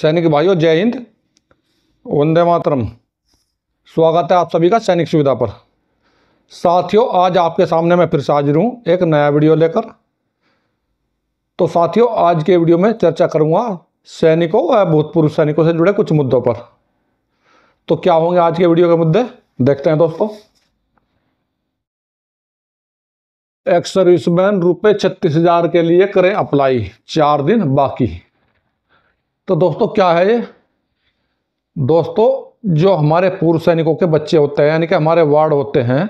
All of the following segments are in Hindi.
सैनिक भाइयों जय हिंद वंदे मातरम स्वागत है आप सभी का सैनिक सुविधा पर साथियों आज आपके सामने मैं फिर से हाजिर हूँ एक नया वीडियो लेकर तो साथियों आज के वीडियो में चर्चा करूँगा सैनिकों व भूतपूर्व सैनिकों से जुड़े कुछ मुद्दों पर तो क्या होंगे आज के वीडियो के मुद्दे देखते हैं दोस्तों एक्स सर्विसमैन रुपये छत्तीस हजार के लिए करें अप्लाई चार दिन बाकी तो दोस्तों क्या है ये दोस्तों जो हमारे पूर्व सैनिकों के बच्चे होते हैं यानी कि हमारे वार्ड होते हैं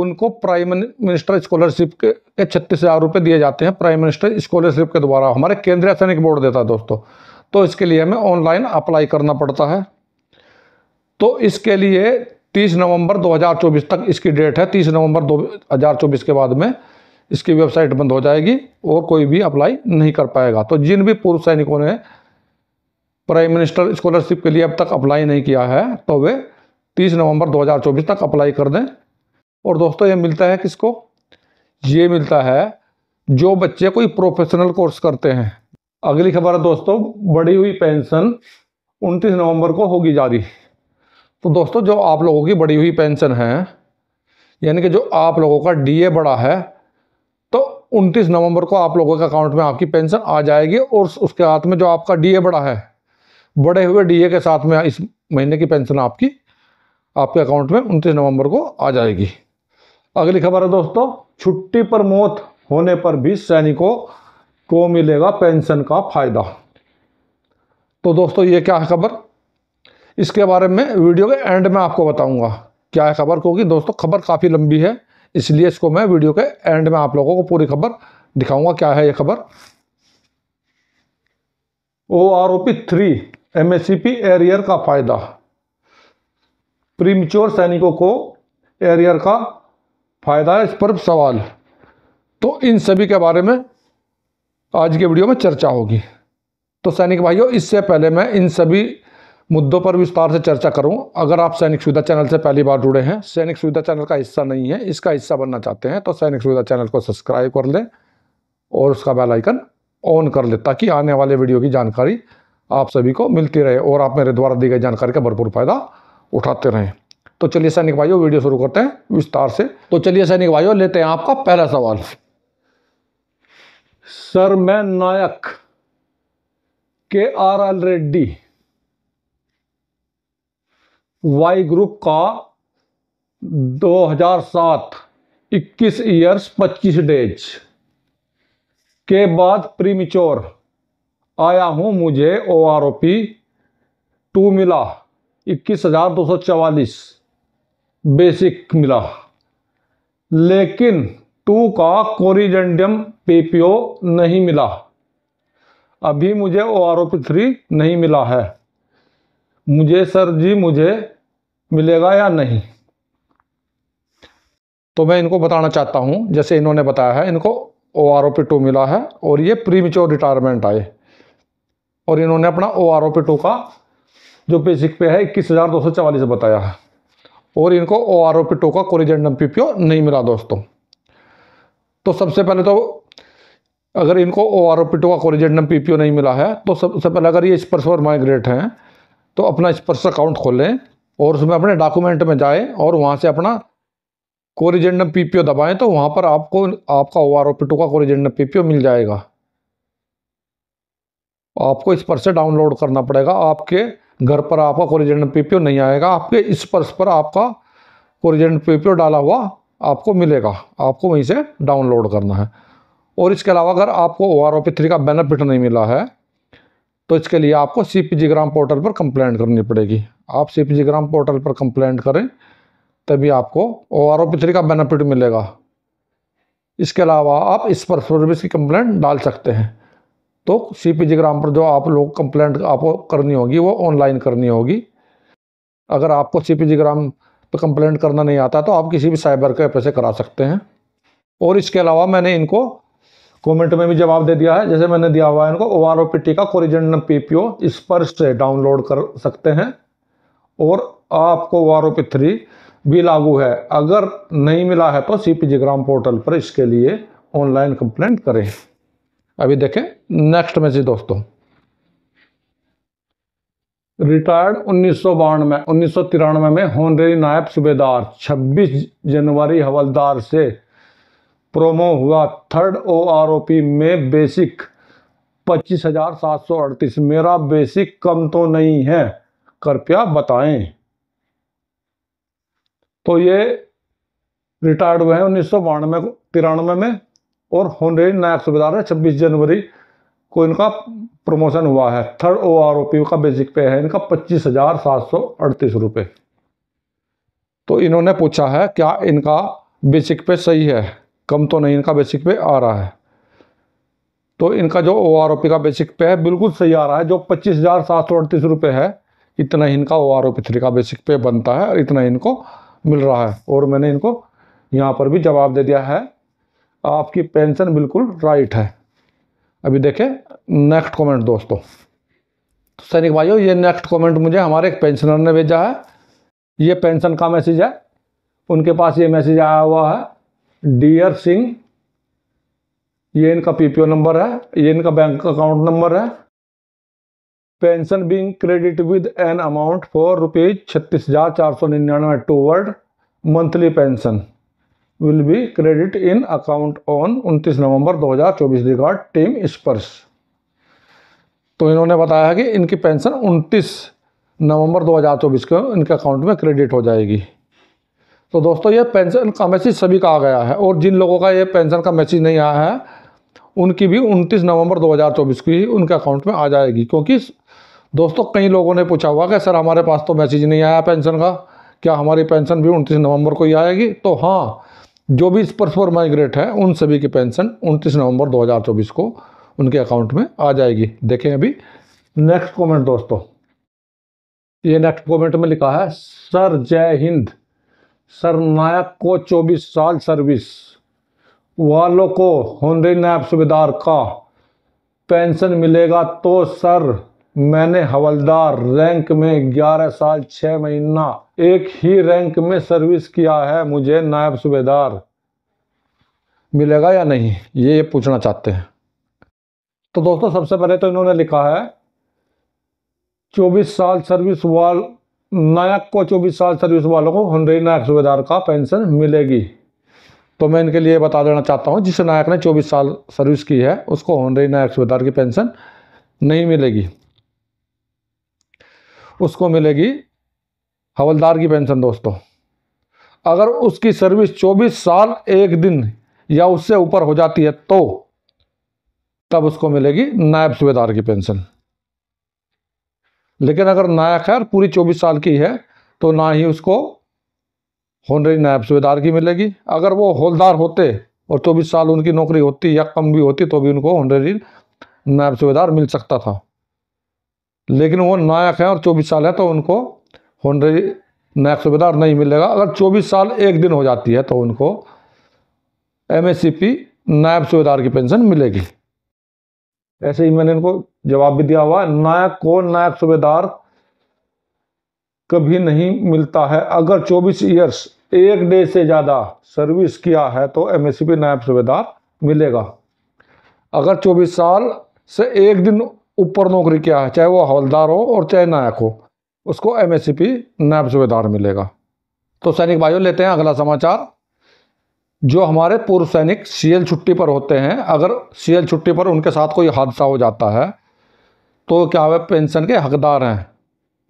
उनको प्राइम मिनिस्टर स्कॉलरशिप के छत्तीस हज़ार रुपये दिए जाते हैं प्राइम मिनिस्टर स्कॉलरशिप के द्वारा हमारे केंद्रीय सैनिक बोर्ड देता है दोस्तों तो इसके लिए हमें ऑनलाइन अप्लाई करना पड़ता है तो इसके लिए 30 नवंबर 2024 तक इसकी डेट है 30 नवंबर 2024 के बाद में इसकी वेबसाइट बंद हो जाएगी और कोई भी अप्लाई नहीं कर पाएगा तो जिन भी पूर्व सैनिकों ने प्राइम मिनिस्टर स्कॉलरशिप के लिए अब तक अप्लाई नहीं किया है तो वे 30 नवंबर 2024 तक अप्लाई कर दें और दोस्तों ये मिलता है किसको ये मिलता है जो बच्चे कोई प्रोफेशनल कोर्स करते हैं अगली खबर है दोस्तों बढ़ी हुई पेंशन 29 नवंबर को होगी जारी तो दोस्तों जो आप लोगों की बढ़ी हुई पेंशन है यानी कि जो आप लोगों का डी बढ़ा है तो 29 नवंबर को आप लोगों के अकाउंट में आपकी पेंशन आ जाएगी और उसके हाथ में जो आपका डीए बढ़ा है बढ़े हुए डीए के साथ में इस महीने की पेंशन आपकी आपके अकाउंट में उनतीस नवंबर को आ जाएगी अगली खबर है दोस्तों छुट्टी पर मौत होने पर भी सैनिकों को मिलेगा पेंशन का फायदा तो दोस्तों ये क्या है खबर इसके बारे में वीडियो के एंड में आपको बताऊंगा क्या है खबर क्योंकि दोस्तों खबर काफ़ी लंबी है इसलिए इसको मैं वीडियो के एंड में आप लोगों को पूरी खबर दिखाऊंगा क्या है ये खबर ओ आरोपी थ्री एम एस एरियर का फ़ायदा प्रीमच्योर सैनिकों को एरियर का फ़ायदा है इस पर सवाल तो इन सभी के बारे में आज के वीडियो में चर्चा होगी तो सैनिक भाइयों इससे पहले मैं इन सभी मुद्दों पर विस्तार से चर्चा करूं अगर आप सैनिक सुविधा चैनल से पहली बार जुड़े हैं सैनिक सुविधा चैनल का हिस्सा नहीं है इसका हिस्सा बनना चाहते हैं तो सैनिक सुविधा चैनल को सब्सक्राइब कर लें और उसका बेल आइकन ऑन कर लें ताकि आने वाले वीडियो की जानकारी आप सभी को मिलती रहे और आप मेरे द्वारा दी गई जानकारी का भरपूर फायदा उठाते रहें तो चलिए सैनिक भाइयों वीडियो शुरू करते हैं विस्तार से तो चलिए सैनिक भाइयों लेते हैं आपका पहला सवाल सर मैं Nayak K R L Reddy Y group का 2007 21 इयर्स 25 डेज के बाद प्रीमिचोर आया हूँ मुझे O R O P two मिला इक्कीस हज़ार दो सौ चवालीस बेसिक मिला लेकिन टू का कोरिजेंडियम पीपीओ नहीं मिला अभी मुझे O R O P three नहीं मिला है मुझे सर जी मुझे मिलेगा या नहीं तो मैं इनको बताना चाहता हूँ जैसे इन्होंने बताया है इनको O R O P two मिला है और ये प्री रिटायरमेंट आए और इन्होंने अपना ओ आर ओ पे टोका जो बेसिक पे है इक्कीस हज़ार दो सौ चवालीस बताया है और इनको ओ आर ओ पे टोका कोरिजेंडम पी पी ओ नहीं मिला दोस्तों तो सबसे पहले तो अगर इनको ओ आर ओ पी टोका कोरिजेंडम पी पी ओ नहीं मिला है तो सबसे पहले अगर ये स्पर्श और माइग्रेट हैं तो अपना स्पर्श अकाउंट खोलें और उसमें अपने डॉक्यूमेंट में जाएँ और वहाँ से अपना कोरिजेंडम पी दबाएँ तो वहाँ पर आपको आपका ओ आर ओ पी टोका कोरिजेंडम पी मिल जाएगा आपको इस पर से डाउनलोड करना पड़ेगा आपके घर पर आपका कोरिजेंट पीपीओ नहीं आएगा आपके इस पर्स पर आपका कोरिजेंट पीपीओ डाला हुआ आपको मिलेगा आपको वहीं से डाउनलोड करना है और इसके अलावा अगर आपको O R O P three का बेनिफिट नहीं मिला है तो इसके लिए आपको C P G gram portal पर कंप्लेंट करनी पड़ेगी आप C P G gram portal पर कंप्लेंट करें तभी आपको O R O P three का बेनिफिट मिलेगा इसके अलावा आप इस पर सर्विस की कंप्लेंट डाल सकते हैं तो सी पी ग्राम पर जो आप लोग कंप्लेंट आपको करनी होगी वो ऑनलाइन करनी होगी अगर आपको सी पी ग्राम पर कंप्लेंट करना नहीं आता तो आप किसी भी साइबर कैफे से करा सकते हैं और इसके अलावा मैंने इनको कमेंट में भी जवाब दे दिया है जैसे मैंने दिया हुआ है इनको O R O P T का कोरिजन पी पी ओ इस पर से डाउनलोड कर सकते हैं और आपको O R O P three भी लागू है अगर नहीं मिला है तो सी पी जी ग्राम पोर्टल पर इसके लिए ऑनलाइन कंप्लेंट करें अभी देखें नेक्स्ट मैसेज दोस्तों रिटायर्ड उन्नीस में उन्नीस में, में होनरेरी नायब सूबेदार 26 जनवरी हवलदार से प्रोमो हुआ third O R O P में बेसिक पच्चीस हजार सात सौ अड़तीस मेरा बेसिक कम तो नहीं है कृपया बताएं तो ये रिटायर्ड हुए हैं उन्नीस सौ बानवे तिरानवे में और होनरे नायब सुबेदार है छब्बीस जनवरी को इनका प्रमोशन हुआ है third O R O P का बेसिक पे है इनका पच्चीस हजार सात सौ अड़तीस रुपये तो इन्होंने पूछा है क्या इनका बेसिक पे सही है कम तो नहीं इनका बेसिक पे आ रहा है तो इनका जो ओ आर ओ पी का बेसिक पे है बिल्कुल सही आ रहा है जो पच्चीस हजार सात सौ अड़तीस रुपये है इतना ही इनका O R O P three का बेसिक पे बनता है और इतना इनको मिल रहा है और मैंने इनको यहाँ पर भी जवाब दे दिया है आपकी पेंशन बिल्कुल राइट है अभी देखें नेक्स्ट कमेंट दोस्तों तो सैनिक भाइयों ये नेक्स्ट कमेंट मुझे हमारे एक पेंशनर ने भेजा है ये पेंशन का मैसेज है उनके पास ये मैसेज आया हुआ है डियर सिंह ये इनका पीपीओ नंबर है ये इनका बैंक अकाउंट नंबर है pension being credited with an amount for rupees छत्तीस हज़ार चार सौ निन्यानवे towards monthly pension will be credited in account on 29 November 2024 record team Sparsh तो इन्होंने बताया है कि इनकी पेंशन 29 नवंबर 2024 को इनके अकाउंट में क्रेडिट हो जाएगी तो दोस्तों ये पेंशन का मैसेज सभी का आ गया है और जिन लोगों का ये पेंशन का मैसेज नहीं आया है उनकी भी 29 नवंबर 2024 को ही उनके अकाउंट में आ जाएगी क्योंकि दोस्तों कई लोगों ने पूछा हुआ कि सर हमारे पास तो मैसेज नहीं आया पेंशन का क्या हमारी पेंशन भी उनतीस नवंबर को ही आएगी तो हाँ जो भी स्पर्श पर माइग्रेट है उन सभी की पेंशन 29 नवंबर 2024 को उनके अकाउंट में आ जाएगी देखें अभी नेक्स्ट कमेंट दोस्तों ये नेक्स्ट कमेंट में लिखा है सर जय हिंद सर नायक को 24 साल सर्विस वालों को हुनरी नायब सूबेदार का पेंशन मिलेगा तो सर मैंने हवलदार रैंक में 11 साल 6 महीना एक ही रैंक में सर्विस किया है मुझे नायब सूबेदार मिलेगा या नहीं ये ये पूछना चाहते हैं तो दोस्तों सबसे पहले तो इन्होंने लिखा है 24 साल सर्विस वाल नायक को 24 साल सर्विस वालों को हनरी नायक सूबेदार का पेंशन मिलेगी तो मैं इनके लिए बता देना चाहता हूँ जिस नायक ने 24 साल सर्विस की है उसको हनरी नायक सूबेदार की पेंशन नहीं मिलेगी उसको मिलेगी हवलदार की पेंशन दोस्तों अगर उसकी सर्विस 24 साल एक दिन या उससे ऊपर हो जाती है तो तब उसको मिलेगी नायब सूबेदार की पेंशन लेकिन अगर नायक है और पूरी 24 साल की है तो ना ही उसको होनरी नायब सूबेदार की मिलेगी अगर वो होलदार होते और 24 साल उनकी नौकरी होती या कम भी होती तो भी उनको होनरी नायब सूबेदार मिल सकता था लेकिन वो नायक हैं और चौबीस साल है तो उनको होनरी नायक सूबेदार नहीं मिलेगा अगर चौबीस साल एक दिन हो जाती है तो उनको एम नायब सूबेदार की पेंशन मिलेगी ऐसे ही मैंने इनको जवाब भी दिया हुआ नायक को नायक सूबेदार कभी नहीं मिलता है अगर 24 ईयर्स एक डे से ज़्यादा सर्विस किया है तो एम नायब सूबेदार मिलेगा अगर 24 साल से एक दिन ऊपर नौकरी क्या है चाहे वो हवलदार हो और चाहे नायक हो उसको एम एस नायब सूबेदार मिलेगा तो सैनिक भाइयों लेते हैं अगला समाचार जो हमारे पूर्व सैनिक सीएल छुट्टी पर होते हैं अगर सीएल छुट्टी पर उनके साथ कोई हादसा हो जाता है तो क्या वे पेंशन के हकदार हैं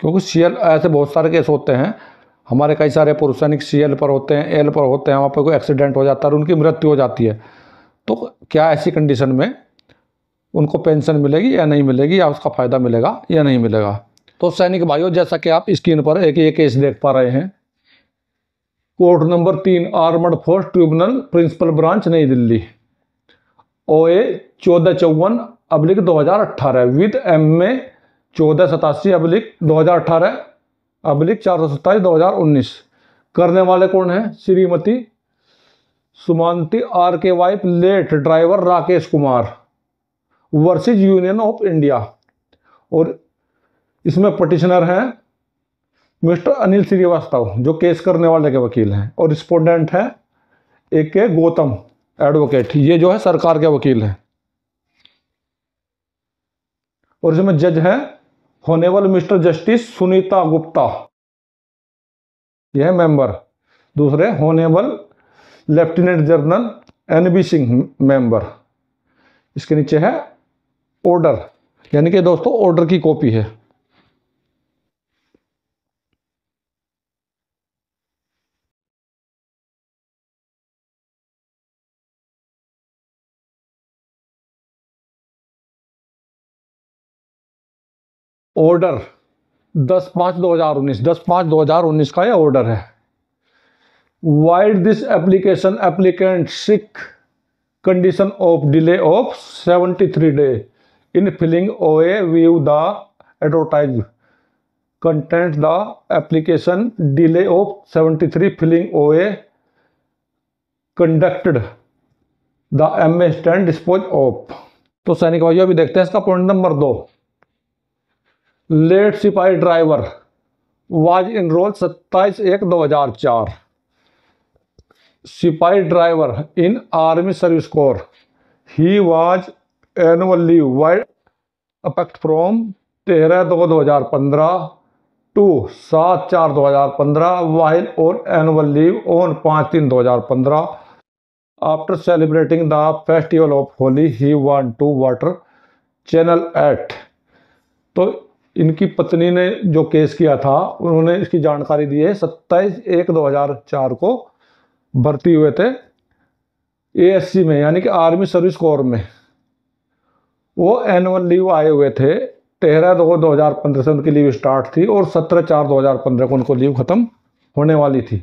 क्योंकि सीएल ऐसे बहुत सारे केस होते हैं हमारे कई सारे पूर्व सैनिक सीएल पर होते हैं एल पर होते हैं वहाँ पर कोई एक्सीडेंट हो जाता है और उनकी मृत्यु हो जाती है तो क्या ऐसी कंडीशन में उनको पेंशन मिलेगी या नहीं मिलेगी या उसका फ़ायदा मिलेगा या नहीं मिलेगा तो सैनिक भाइयों जैसा कि आप स्क्रीन पर एक ये केस देख पा रहे हैं कोर्ट नंबर तीन armed force tribunal principal branch New Delhi ओ ए चौदह चौवन अब्लिक दो हज़ार अट्ठारह विद एम ए चौदह सतासी अब्लिक दो हज़ार अट्ठारह अब्लिक चार सौ सत्ताईस दो हज़ार उन्नीस करने वाले कौन हैं श्रीमती सुमानती आर के wife late driver Rakesh Kumar versus union of India और इसमें पटिशनर हैं मिस्टर अनिल श्रीवास्तव जो केस करने वाले के वकील हैं और रिस्पोंडेंट हैं ए के गौतम एडवोकेट ये जो है सरकार के वकील हैं और इसमें जज हैं वाले मिस्टर जस्टिस सुनीता गुप्ता यह मेंबर दूसरे honourable lieutenant general N B Singh member इसके नीचे है ऑर्डर यानी कि दोस्तों ऑर्डर की कॉपी है ऑर्डर दस पांच दो हज़ार उन्नीस दस पांच दो हज़ार उन्नीस का यह ऑर्डर है vide this application applicant sick condition of delay of seventy three day in filing OA view the advertise content the application delay of seventy three filing OA conducted the M A stand dispose of तो सैनिक भाइयों अभी देखते हैं इसका पॉइंट नंबर दो late sipahi driver was enrolled सत्ताईस एक दो हजार चार sipahi driver in army service corps he was annually leave affect from तेरह दो दो हज़ार पंद्रह टू सात चार दो हज़ार पंद्रह वाइल और एनुअल लीव ऑन पाँच तीन दो हज़ार पंद्रह after celebrating the festival of Holi he went to water channel at तो इनकी पत्नी ने जो केस किया था उन्होंने इसकी जानकारी दी है सत्ताईस एक दो हज़ार चार को भर्ती हुए थे एएससी में यानी कि आर्मी सर्विस कोर में वो एनुअल लीव आए हुए थे तेरह दो दो हज़ार पंद्रह से उनकी लीव स्टार्ट थी और सत्रह चार दो हज़ार पंद्रह को उनको लीव ख़त्म होने वाली थी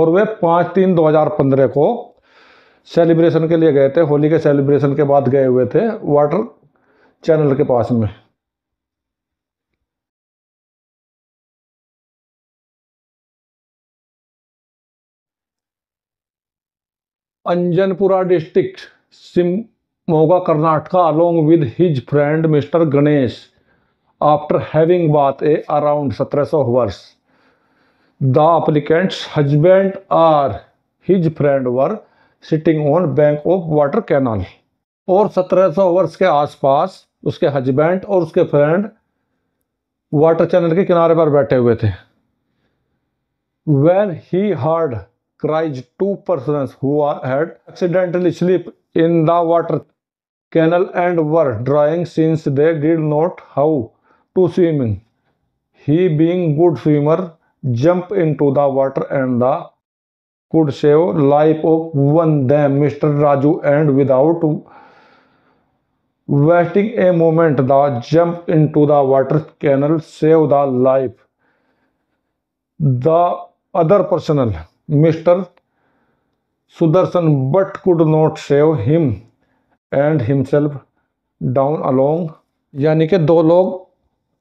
और वे पाँच तीन दो हज़ार पंद्रह को सेलिब्रेशन के लिए गए थे होली के सेलिब्रेशन के बाद गए हुए थे वाटर चैनल के पास में Anjanapura district Shimoga Karnataka along with his friend mister Ganesh after having bath a around सत्रह सौ वर्ष the applicant's husband or his friend were sitting on bank of water canal और सत्रह सौ वर्ष के आसपास उसके हजबेंड और उसके फ्रेंड वाटर चैनल के किनारे पर बैठे हुए थे when he heard cries two person had accidentally slip in the water canal and were drying since they did not how to swim. He being good swimmer jumped into the water and the could save life of one them Mr. Raju and without wasting a moment the jump into the water canal saved the life. The other personnel Mr. Sudarshan but could not save him and himself down along यानी कि दो लोग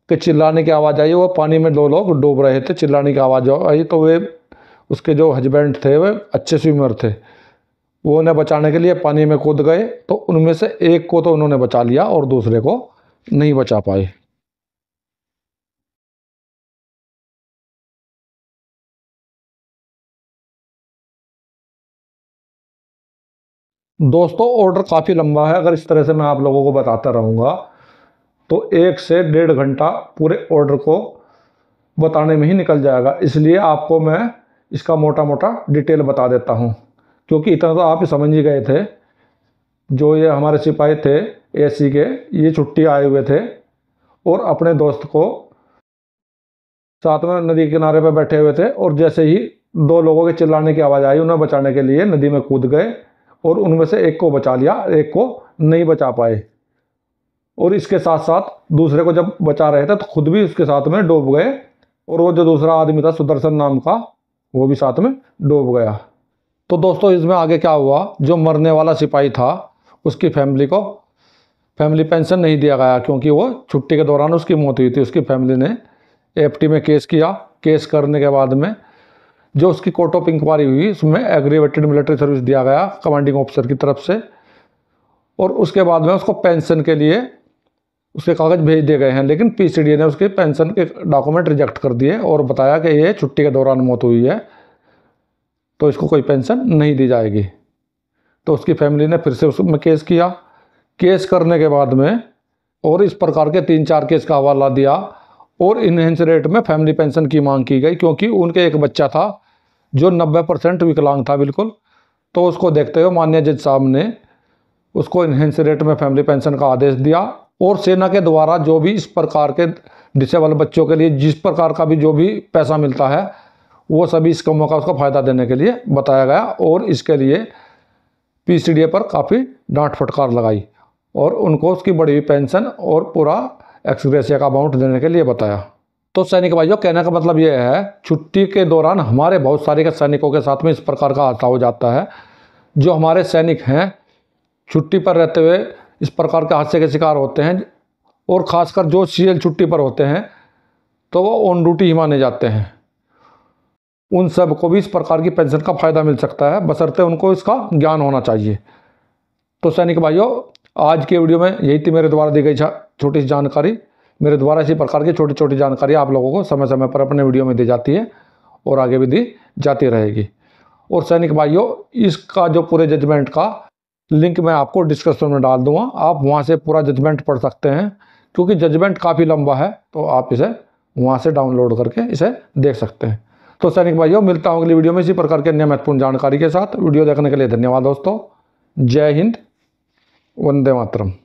के चिल्लाने की आवाज़ आई वो पानी में दो लोग डूब रहे थे चिल्लाने की आवाज़ आई तो वे उसके जो हजबेंड थे वे अच्छे स्विमर थे वो उन्हें बचाने के लिए पानी में कूद गए तो उनमें से एक को तो उन्होंने बचा लिया और दूसरे को नहीं बचा पाए दोस्तों ऑर्डर काफ़ी लंबा है अगर इस तरह से मैं आप लोगों को बताता रहूँगा तो एक से डेढ़ घंटा पूरे ऑर्डर को बताने में ही निकल जाएगा इसलिए आपको मैं इसका मोटा मोटा डिटेल बता देता हूँ क्योंकि इतना तो आप समझ ही गए थे जो ये हमारे सिपाही थे एसी के ये छुट्टी आए हुए थे और अपने दोस्त को साथ में नदी किनारे पर बैठे हुए थे और जैसे ही दो लोगों के चिल्लाने की आवाज़ आई उन्हें बचाने के लिए नदी में कूद गए और उनमें से एक को बचा लिया एक को नहीं बचा पाए और इसके साथ साथ दूसरे को जब बचा रहे थे तो खुद भी उसके साथ में डूब गए और वो जो दूसरा आदमी था सुदर्शन नाम का वो भी साथ में डूब गया तो दोस्तों इसमें आगे क्या हुआ जो मरने वाला सिपाही था उसकी फैमिली को फैमिली पेंशन नहीं दिया गया क्योंकि वो छुट्टी के दौरान उसकी मौत हुई थी उसकी फैमिली ने एफ में केस किया केस करने के बाद में जो उसकी कोर्ट ऑफ इंक्वायरी हुई उसमें एग्रीवेटेड मिलिट्री सर्विस दिया गया कमांडिंग ऑफिसर की तरफ से और उसके बाद में उसको पेंशन के लिए उसके कागज़ भेज दिए गए हैं लेकिन पीसीडी ने उसके पेंशन के डॉक्यूमेंट रिजेक्ट कर दिए और बताया कि ये छुट्टी के दौरान मौत हुई है तो इसको कोई पेंशन नहीं दी जाएगी तो उसकी फैमिली ने फिर से उसमें केस किया केस करने के बाद में और इस प्रकार के तीन चार केस का हवाला दिया और इनहेंस रेट में फैमिली पेंशन की मांग की गई क्योंकि उनके एक बच्चा था जो नब्बे परसेंट विकलांग था बिल्कुल तो उसको देखते हुए मान्य जज साहब ने उसको इनहेंस रेट में फैमिली पेंशन का आदेश दिया और सेना के द्वारा जो भी इस प्रकार के डिसेबल बच्चों के लिए जिस प्रकार का भी जो भी पैसा मिलता है वो सभी स्कमों का उसको फ़ायदा देने के लिए बताया गया और इसके लिए पी पर काफ़ी डांट फटकार लगाई और उनको उसकी बड़ी हुई पेंशन और पूरा एक्सग्रेसिया का अमाउंट देने के लिए बताया तो सैनिक भाइयों कहने का मतलब यह है छुट्टी के दौरान हमारे बहुत सारे के सैनिकों के साथ में इस प्रकार का हादसा हो जाता है जो हमारे सैनिक हैं छुट्टी पर रहते हुए इस प्रकार के हादसे के शिकार होते हैं और ख़ासकर जो सीएल छुट्टी पर होते हैं तो वो ऑन ड्यूटी ही माने जाते हैं उन सब को भी इस प्रकार की पेंशन का फ़ायदा मिल सकता है बसरते उनको इसका ज्ञान होना चाहिए तो सैनिक भाइयों आज के वीडियो में यही थी मेरे द्वारा दी गई छोटी सी जानकारी मेरे द्वारा इसी प्रकार की छोटी छोटी जानकारी आप लोगों को समय समय पर अपने वीडियो में दी जाती है और आगे भी दी जाती रहेगी और सैनिक भाइयों इसका जो पूरे जजमेंट का लिंक मैं आपको डिस्क्रिप्शन में डाल दूंगा आप वहाँ से पूरा जजमेंट पढ़ सकते हैं क्योंकि जजमेंट काफ़ी लंबा है तो आप इसे वहाँ से डाउनलोड करके इसे देख सकते हैं तो सैनिक भाइयों मिलता हूँ अगली वीडियो में इसी प्रकार के अन्य महत्वपूर्ण जानकारी के साथ वीडियो देखने के लिए धन्यवाद दोस्तों जय हिंद वंदे मातरम